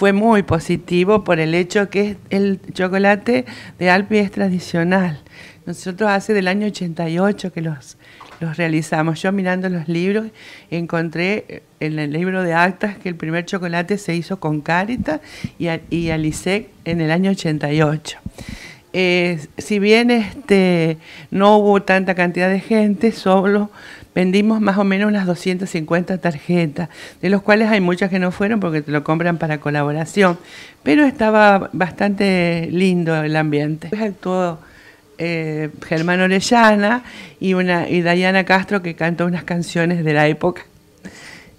fue muy positivo por el hecho que el chocolate de Alpi es tradicional. Nosotros hace del año 88 que los, los realizamos. Yo mirando los libros encontré eh, en el libro de actas que el primer chocolate se hizo con carita y, y en el año 88. Eh, si bien este, no hubo tanta cantidad de gente, solo vendimos más o menos unas 250 tarjetas, de los cuales hay muchas que no fueron porque te lo compran para colaboración, pero estaba bastante lindo el ambiente. Después actuó eh, Germán Orellana y, una, y Dayana Castro que cantó unas canciones de la época.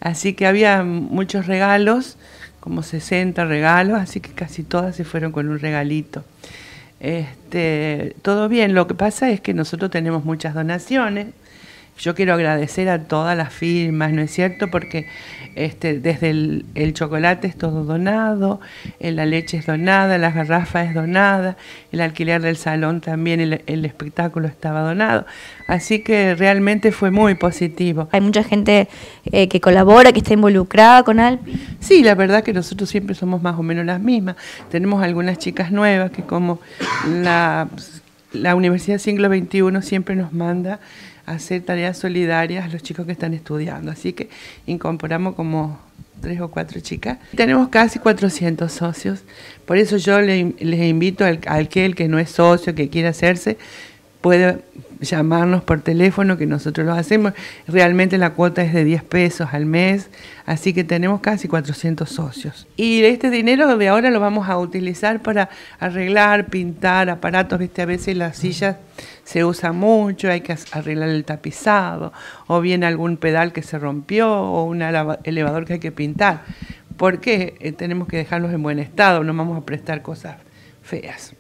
Así que había muchos regalos, como 60 regalos, así que casi todas se fueron con un regalito. Este, todo bien, lo que pasa es que nosotros tenemos muchas donaciones yo quiero agradecer a todas las firmas, ¿no es cierto? Porque este, desde el, chocolate es todo donado, eh, la leche es donada, la garrafa es donada, el alquiler del salón también, el, espectáculo estaba donado. Así que realmente fue muy positivo. Hay mucha gente eh, que colabora, que está involucrada con Alpi. Sí, la verdad que nosotros siempre somos más o menos las mismas. Tenemos algunas chicas nuevas que como la, la Universidad Siglo XXI siempre nos manda hacer tareas solidarias a los chicos que están estudiando. Así que incorporamos como tres o cuatro chicas. Tenemos casi 400 socios, por eso yo les invito a aquel que no es socio, que quiere hacerse, puede llamarnos por teléfono, que nosotros los hacemos. Realmente la cuota es de 10 pesos al mes, así que tenemos casi 400 socios. Y este dinero de ahora lo vamos a utilizar para arreglar, pintar aparatos, viste, a veces las sillas se usan mucho, hay que arreglar el tapizado, o bien algún pedal que se rompió, o un elevador que hay que pintar. Porque eh, tenemos que dejarlos en buen estado, no vamos a prestar cosas feas.